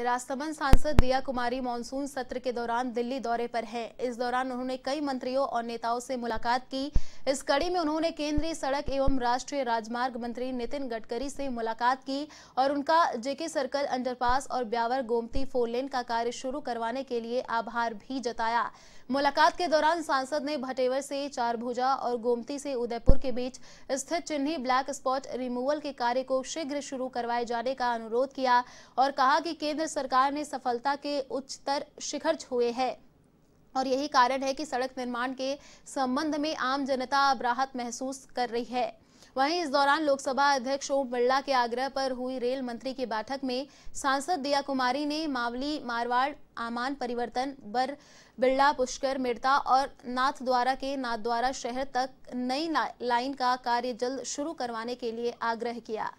राजसमंद सांसद दिया कुमारी मानसून सत्र के दौरान दिल्ली दौरे पर हैं। इस दौरान उन्होंने कई मंत्रियों और नेताओं से मुलाकात की इस कड़ी में उन्होंने केंद्रीय सड़क एवं राष्ट्रीय राजमार्ग मंत्री नितिन गडकरी से मुलाकात की और उनका जेके सर्कल अंडरपास और ब्यावर गोमती फोर लेन का कार्य शुरू करवाने के लिए आभार भी जताया मुलाकात के दौरान सांसद ने भटेवर से चारभुजा और गोमती से उदयपुर के बीच स्थित चिन्ही ब्लैक स्पॉट रिमूवल के कार्य को शीघ्र शुरू करवाए जाने का अनुरोध किया और कहा कि केंद्र केंद्र सरकार ने सफलता के उच्चतर शिखर छुए हैं और यही कारण है कि सड़क निर्माण के संबंध में आम जनता अब राहत महसूस कर रही है वहीं इस दौरान लोकसभा अध्यक्ष ओम बिरला के आग्रह पर हुई रेल मंत्री की बैठक में सांसद दिया कुमारी ने मावली मारवाड़ आमान परिवर्तन बर बिरला पुष्कर मिर्ता और नाथ द्वारा के नाथ द्वारा शहर तक नई लाइन का कार्य जल्द शुरू करवाने के लिए आग्रह किया